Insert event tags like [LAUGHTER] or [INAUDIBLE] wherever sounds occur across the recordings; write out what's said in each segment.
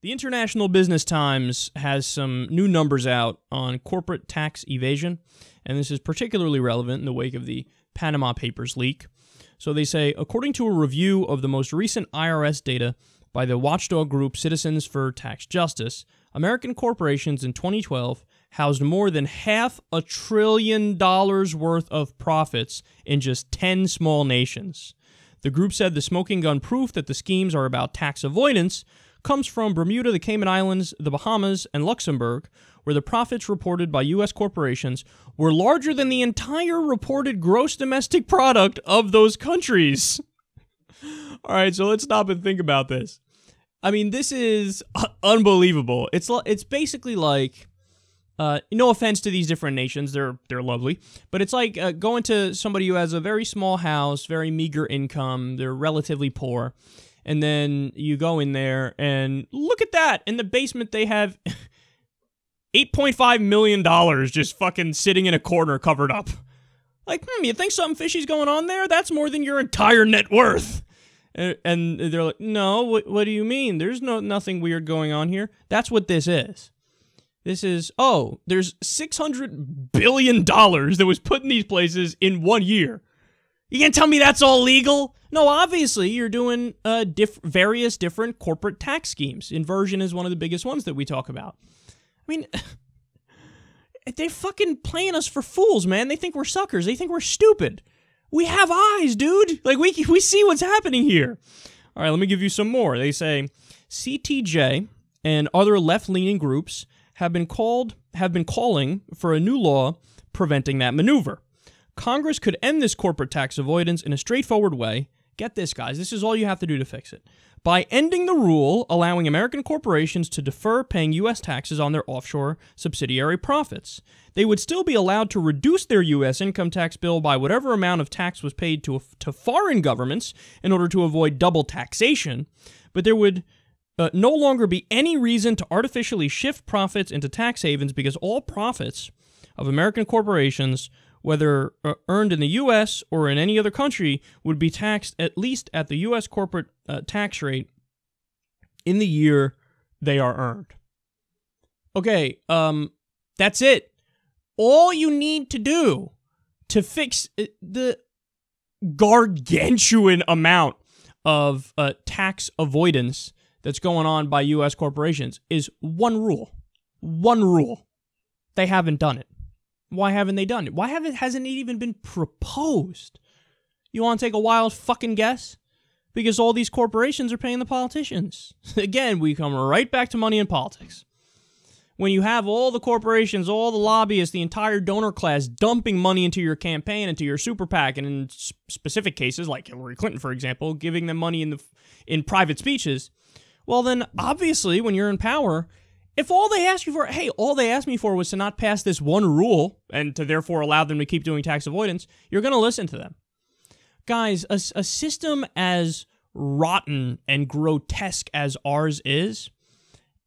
The International Business Times has some new numbers out on corporate tax evasion, and this is particularly relevant in the wake of the Panama Papers leak. So they say, according to a review of the most recent IRS data by the watchdog group Citizens for Tax Justice, American corporations in 2012 housed more than half a trillion dollars worth of profits in just 10 small nations. The group said the smoking gun proof that the schemes are about tax avoidance comes from Bermuda, the Cayman Islands, the Bahamas, and Luxembourg, where the profits reported by U.S. corporations were larger than the entire reported gross domestic product of those countries. [LAUGHS] All right, so let's stop and think about this. I mean, this is [LAUGHS] unbelievable. It's it's basically like, uh, no offense to these different nations, they're they're lovely, but it's like uh, going to somebody who has a very small house, very meager income, they're relatively poor, and then you go in there and look at that. In the basement, they have $8.5 million just fucking sitting in a corner covered up. Like, hmm, you think something fishy's going on there? That's more than your entire net worth. And they're like, no, what, what do you mean? There's no nothing weird going on here. That's what this is. This is, oh, there's $600 billion that was put in these places in one year. You can't tell me that's all legal? No, obviously, you're doing uh, diff various different corporate tax schemes. Inversion is one of the biggest ones that we talk about. I mean, [LAUGHS] they're fucking playing us for fools, man. They think we're suckers. They think we're stupid. We have eyes, dude. Like, we, we see what's happening here. All right, let me give you some more. They say CTJ and other left leaning groups have been called have been calling for a new law preventing that maneuver. Congress could end this corporate tax avoidance in a straightforward way. Get this, guys, this is all you have to do to fix it. By ending the rule allowing American corporations to defer paying U.S. taxes on their offshore subsidiary profits, they would still be allowed to reduce their U.S. income tax bill by whatever amount of tax was paid to, to foreign governments in order to avoid double taxation, but there would uh, no longer be any reason to artificially shift profits into tax havens because all profits of American corporations whether uh, earned in the U.S. or in any other country, would be taxed at least at the U.S. corporate uh, tax rate in the year they are earned. Okay, um, that's it. All you need to do to fix uh, the gargantuan amount of uh, tax avoidance that's going on by U.S. corporations is one rule. One rule. They haven't done it. Why haven't they done it? Why haven't hasn't it even been proposed? You want to take a wild fucking guess? Because all these corporations are paying the politicians. [LAUGHS] Again, we come right back to money and politics. When you have all the corporations, all the lobbyists, the entire donor class dumping money into your campaign, into your super PAC, and in specific cases like Hillary Clinton, for example, giving them money in the in private speeches, well, then obviously, when you're in power, if all they asked you for, hey, all they asked me for was to not pass this one rule and to therefore allow them to keep doing tax avoidance, you're going to listen to them. Guys, a, a system as rotten and grotesque as ours is,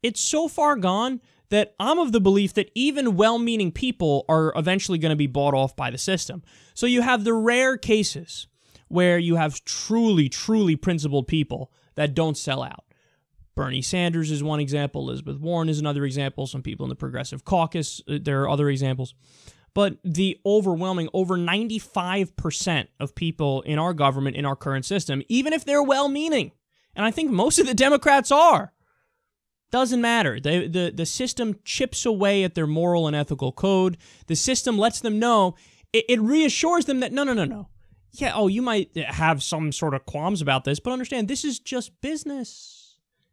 it's so far gone that I'm of the belief that even well meaning people are eventually going to be bought off by the system. So you have the rare cases where you have truly, truly principled people that don't sell out. Bernie Sanders is one example, Elizabeth Warren is another example, some people in the Progressive Caucus, uh, there are other examples. But the overwhelming, over 95% of people in our government, in our current system, even if they're well meaning, and I think most of the Democrats are, doesn't matter. They, the, the system chips away at their moral and ethical code. The system lets them know, it, it reassures them that no, no, no, no. Yeah, oh, you might have some sort of qualms about this, but understand this is just business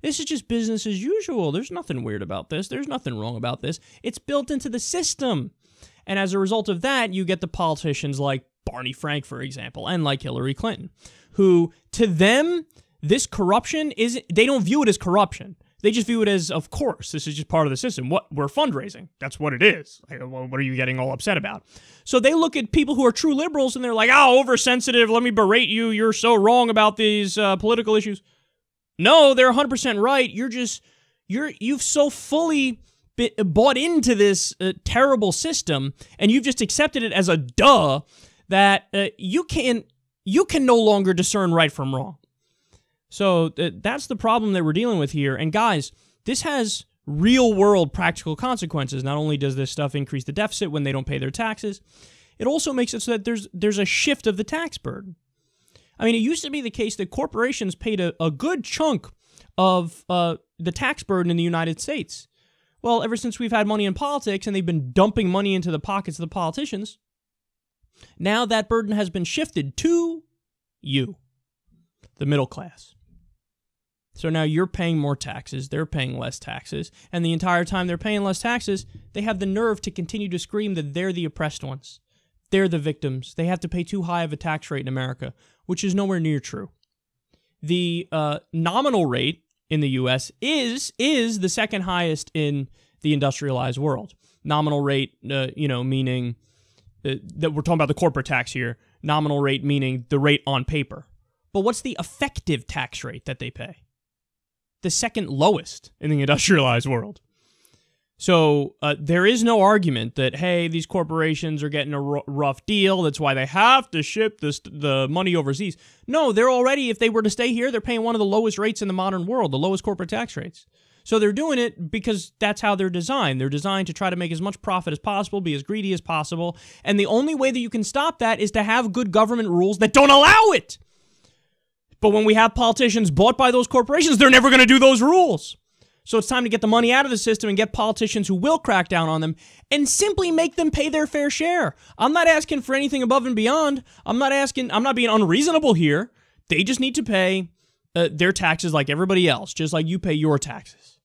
this is just business as usual. There's nothing weird about this. There's nothing wrong about this. It's built into the system. And as a result of that, you get the politicians like Barney Frank, for example, and like Hillary Clinton, who to them, this corruption is they don't view it as corruption. They just view it as, of course, this is just part of the system. What we're fundraising, that's what it is. what are you getting all upset about? So they look at people who are true liberals and they're like, "Oh, oversensitive. Let me berate you. You're so wrong about these uh, political issues." No, they're 100% right. You're just you're you've so fully been, bought into this uh, terrible system and you've just accepted it as a duh that uh, you can you can no longer discern right from wrong. So uh, that's the problem that we're dealing with here. And guys, this has real world practical consequences. Not only does this stuff increase the deficit when they don't pay their taxes, it also makes it so that there's there's a shift of the tax burden. I mean, it used to be the case that corporations paid a, a good chunk of uh, the tax burden in the United States. Well, ever since we've had money in politics and they've been dumping money into the pockets of the politicians, now that burden has been shifted to you, the middle class. So now you're paying more taxes, they're paying less taxes, and the entire time they're paying less taxes, they have the nerve to continue to scream that they're the oppressed ones. They're the victims. They have to pay too high of a tax rate in America which is nowhere near true. The uh, nominal rate in the U.S. is is the second highest in the industrialized world. Nominal rate, uh, you know, meaning uh, that we're talking about the corporate tax here. Nominal rate meaning the rate on paper. But what's the effective tax rate that they pay? The second lowest in the [LAUGHS] industrialized world. So uh, there is no argument that hey, these corporations are getting a r- rough deal. That's why they have to ship this the money overseas. No, they're already if they were to stay here, they're paying one of the lowest rates in the modern world, the lowest corporate tax rates. So they're doing it because that's how they're designed. They're designed to try to make as much profit as possible, be as greedy as possible, and the only way that you can stop that is to have good government rules that don't allow it. But when we have politicians bought by those corporations, they're never going to do those rules. So it's time to get the money out of the system and get politicians who will crack down on them and simply make them pay their fair share. I'm not asking for anything above and beyond. I'm not asking, I'm not being unreasonable here. They just need to pay uh, their taxes like everybody else, just like you pay your taxes.